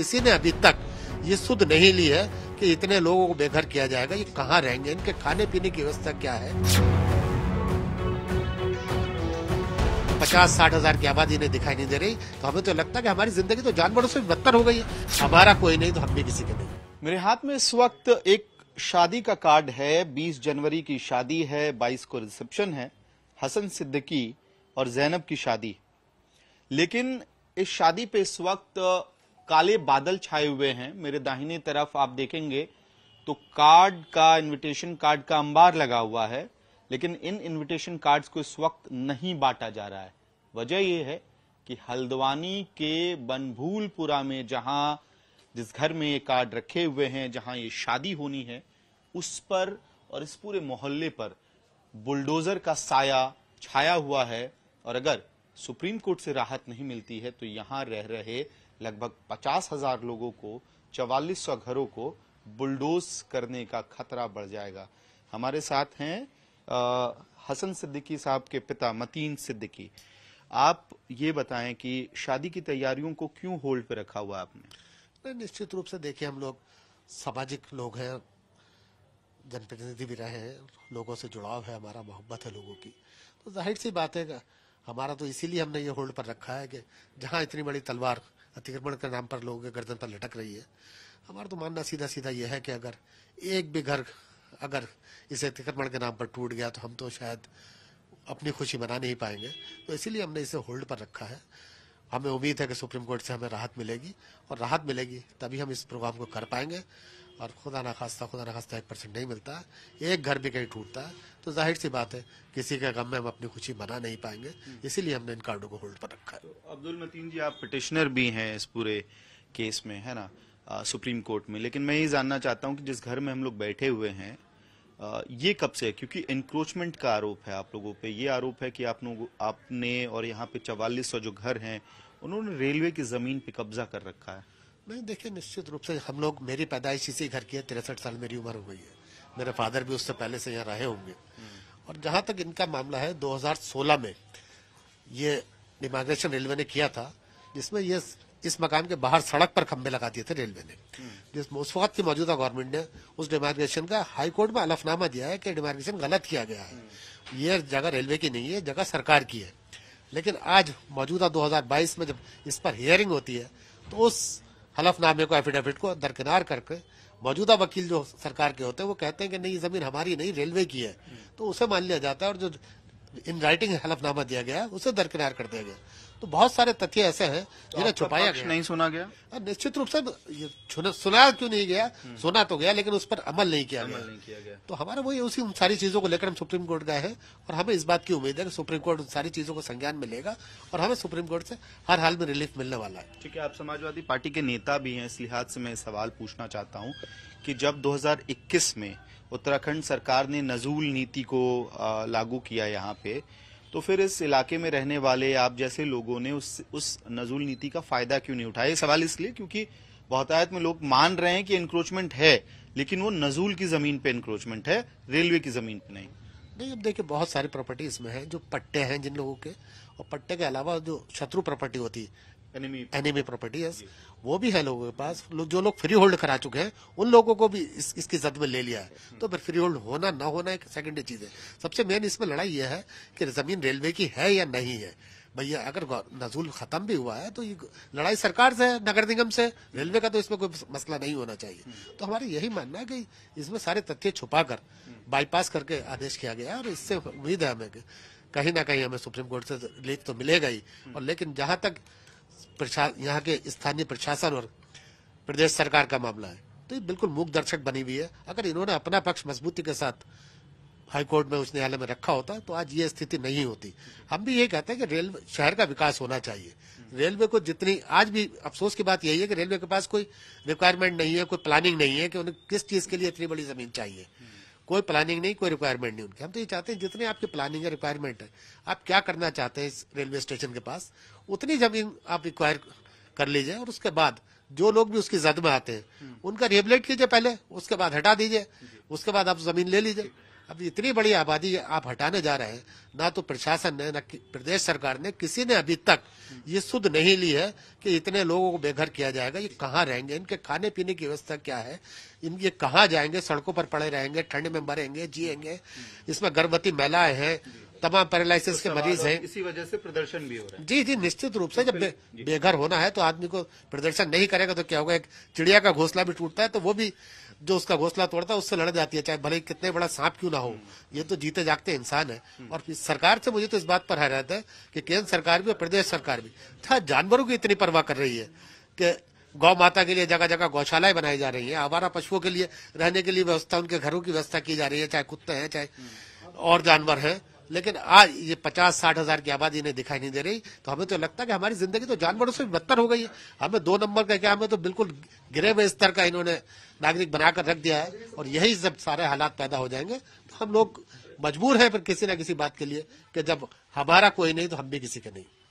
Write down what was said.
किसी ने अभी तक ये सुध नहीं ली है कि इतने लोगों को बेघर किया जाएगा ये कहाँ रहेंगे इनके खाने पीने की व्यवस्था क्या है पचास साठ हजार की आबादी ने दिखाई नहीं दे रही तो हमें तो लगता है कि हमारी जिंदगी तो जानवरों से बदतर हो गई है हमारा कोई नहीं तो हम भी किसी के नहीं मेरे हाथ में इस वक्त एक शादी का कार्ड है 20 जनवरी की शादी है 22 को रिसेप्शन है हसन सिद्दकी और जैनब की शादी लेकिन इस शादी पे इस वक्त काले बादल छाए हुए हैं मेरे दाहिने तरफ आप देखेंगे तो कार्ड का इनविटेशन कार्ड का अंबार लगा हुआ है लेकिन इन इनविटेशन कार्ड्स को इस वक्त नहीं बांटा जा रहा है वजह यह है कि हल्द्वानी के बनभूलपुरा में जहां जिस घर में ये कार्ड रखे हुए हैं जहां ये शादी होनी है उस पर और इस पूरे मोहल्ले पर बुलडोजर का साया छाया हुआ है और अगर सुप्रीम कोर्ट से राहत नहीं मिलती है तो यहां रह रहे लगभग पचास हजार लोगों को चवालीस सौ घरों को बुलडोज करने का खतरा बढ़ जाएगा हमारे साथ हैं आ, हसन सिद्दीकी साहब के पिता मतीन सिद्दीकी आप ये बताएं कि शादी की तैयारियों को क्यों होल्ड पे रखा हुआ आपने निश्चित रूप से देखिए हम लोग सामाजिक लोग हैं जनप्रतिनिधि भी रहे हैं लोगों से जुड़ाव है हमारा मोहब्बत है लोगों की तो जाहिर सी बात है हमारा तो इसीलिए हमने ये होल्ड पर रखा है कि जहाँ इतनी बड़ी तलवार अतिक्रमण के नाम पर लोगों के गर्दन पर लटक रही है हमारा तो मानना सीधा सीधा यह है कि अगर एक भी घर अगर इस अतिक्रमण के नाम पर टूट गया तो हम तो शायद अपनी खुशी मना नहीं पाएंगे तो इसीलिए हमने इसे होल्ड पर रखा है हमें उम्मीद है कि सुप्रीम कोर्ट से हमें राहत मिलेगी और राहत मिलेगी तभी हम इस प्रोग्राम को कर पाएंगे और खुदा ना खास्ता खुदा ना खास्ता एक परसेंट नहीं मिलता एक घर भी कहीं टूटता है तो जाहिर सी बात है किसी के गम में हम अपनी खुशी बना नहीं पाएंगे इसीलिए हमने इन कार्डों को होल्ड पर रखा है तो अब्दुल मतीन जी आप पिटिशनर भी हैं इस पूरे केस में है ना आ, सुप्रीम कोर्ट में लेकिन मैं ये जानना चाहता हूँ कि जिस घर में हम लोग बैठे हुए हैं ये कब से है क्योंकि इंक्रोचमेंट का आरोप है आप लोगों पे ये आरोप है कि आप लोग आपने और यहाँ पे चवालीस सौ जो घर हैं उन्होंने रेलवे की ज़मीन पे कब्जा कर रखा है नहीं देखिए निश्चित रूप से हम लोग मेरी पैदाइश इसी घर की है तिरसठ साल मेरी उम्र हो गई है मेरे फादर भी उससे पहले से यहाँ रहे होंगे हम्म। और जहाँ तक इनका मामला है 2016 में ये इमाग्रेशन रेलवे ने किया था जिसमें ये इस मकान के बाहर सड़क पर खंबे लगा दिए थे रेलवे ने हम्म। जिस उस वक्त की मौजूदा गवर्नमेंट ने उस डिमार्गेशन का हाईकोर्ट में अलफनामा दिया है कि डिमार्गेशन गलत किया गया है हम्म। ये जगह रेलवे की नहीं है जगह सरकार की है लेकिन आज मौजूदा 2022 में जब इस पर हियरिंग होती है तो उस हलफनामे को एफिडेविट को दरकिनार करके मौजूदा वकील जो सरकार के होते हैं वो कहते हैं कि नहीं जमीन हमारी नहीं रेलवे की है तो उसे मान लिया जाता है और जो इन राइटिंग हलफनामा दिया गया उसे दरकिनार कर दिया गया तो बहुत सारे तथ्य ऐसे हैं तो जिन्हें छुपाया गया नहीं सुना गया हाँ, निश्चित रूप से तो सुना क्यों नहीं गया हम्म। सुना तो गया लेकिन उस पर अमल नहीं किया, अमल गया। नहीं किया गया तो हमारा वही उसी उन सारी चीजों को लेकर हम सुप्रीम कोर्ट गए हैं और हमें इस बात की उम्मीद है कि सुप्रीम कोर्ट उन सारी चीजों को संज्ञान में लेगा और हमें सुप्रीम कोर्ट से हर हाल में रिलीफ मिलने वाला है ठीक है आप समाजवादी पार्टी के नेता भी हैं इस लिहाज से मैं सवाल पूछना चाहता हूँ कि जब 2021 में उत्तराखंड सरकार ने नजूल नीति को लागू किया यहाँ पे तो फिर इस इलाके में रहने वाले आप जैसे लोगों ने उस उस नजूल नीति का फायदा क्यों नहीं उठाया सवाल इसलिए क्योंकि बहुतायत में लोग मान रहे हैं कि इंक्रोचमेंट है लेकिन वो नजूल की जमीन पे इंक्रोचमेंट है रेलवे की जमीन पे नहीं नहीं अब देखिए बहुत सारी प्रॉपर्टी इसमें है जो पट्टे हैं जिन लोगों के और पट्टे के अलावा जो शत्रु प्रॉपर्टी होती है एनिमी प्रॉपर्टी है वो भी है लोगों के पास लो, जो लोग फ्री होल्ड करा चुके हैं उन लोगों को भी इस, इसकी जद में ले लिया है हम्म। तो फिर फ्री होल्ड होना ना होना एक सेकेंडरी चीज है सबसे मेन इसमें लड़ाई यह है कि जमीन रेलवे की है या नहीं है भैया अगर नजूल खत्म भी हुआ है तो ये लड़ाई सरकार से नगर निगम से रेलवे का तो इसमें कोई मसला नहीं होना चाहिए हम्म। तो हमारा यही मानना है कि इसमें सारे तथ्य छुपा कर बाईपास हम्म। करके आदेश किया गया और इससे उम्मीद है हमें कहीं ना कहीं हमें सुप्रीम कोर्ट से रिलीफ तो मिलेगा ही और लेकिन जहां तक यहाँ के स्थानीय प्रशासन और प्रदेश सरकार का मामला है तो ये बिल्कुल मूक दर्शक बनी हुई है अगर इन्होंने अपना पक्ष मजबूती के साथ हाईकोर्ट में उस न्यायालय में रखा होता तो आज ये स्थिति नहीं होती हम भी ये कहते हैं कि रेलवे शहर का विकास होना चाहिए रेलवे को जितनी आज भी अफसोस की बात यही है कि रेलवे के पास कोई रिक्वायरमेंट नहीं है कोई प्लानिंग नहीं है कि उन्हें किस चीज के लिए इतनी बड़ी जमीन चाहिए कोई प्लानिंग नहीं कोई रिक्वायरमेंट नहीं उनकी हम तो ये चाहते हैं जितने आपकी प्लानिंग है रिक्वायरमेंट है आप क्या करना चाहते हैं इस रेलवे स्टेशन के पास उतनी जमीन आप रिक्वायर कर लीजिए और उसके बाद जो लोग भी उसकी जद में आते हैं हम्म। उनका रिहेबलेट कीजिए पहले उसके बाद हटा दीजिए उसके बाद आप जमीन ले लीजिए अब इतनी बड़ी आबादी आप हटाने जा रहे हैं ना तो प्रशासन ने ना प्रदेश सरकार ने किसी ने अभी तक ये सुध नहीं ली है कि इतने लोगों को बेघर किया जाएगा ये कहाँ रहेंगे इनके खाने पीने की व्यवस्था क्या है इनके कहाँ जाएंगे सड़कों पर पड़े रहेंगे ठंड में मरेंगे जियेंगे इसमें गर्भवती महिलाएं हैं तमाम पैरालिसिस के मरीज हैं इसी वजह से प्रदर्शन भी हो रहा है जी जी निश्चित रूप से जब बे, बेघर होना है तो आदमी को प्रदर्शन नहीं करेगा तो क्या होगा एक चिड़िया का घोसला भी टूटता है तो वो भी जो उसका घोसला तोड़ता है उससे लड़ जाती है चाहे भले कितने बड़ा सांप क्यों ना हो ये तो जीते जागते इंसान है हम्म। और सरकार से मुझे तो इस बात पर हैरान है कि केंद्र सरकार भी और प्रदेश सरकार भी था जानवरों की इतनी परवाह कर रही है कि गौ माता के लिए जगह जगह गौशालाएं बनाई जा रही है आवारा पशुओं के लिए रहने के लिए व्यवस्था उनके घरों की व्यवस्था की जा रही है चाहे कुत्ते हैं चाहे हम्म। और जानवर हैं लेकिन आज ये पचास साठ हजार की आबादी इन्हें दिखाई नहीं दे रही तो हमें तो लगता है कि हमारी जिंदगी तो जानवरों से भी बदतर हो गई है हमें दो नंबर का क्या हमें तो बिल्कुल गिरे हुए स्तर का इन्होंने नागरिक बनाकर रख दिया है और यही सब सारे हालात पैदा हो जाएंगे तो हम लोग मजबूर है फिर किसी ना किसी बात के लिए कि जब हमारा कोई नहीं तो हम भी किसी के नहीं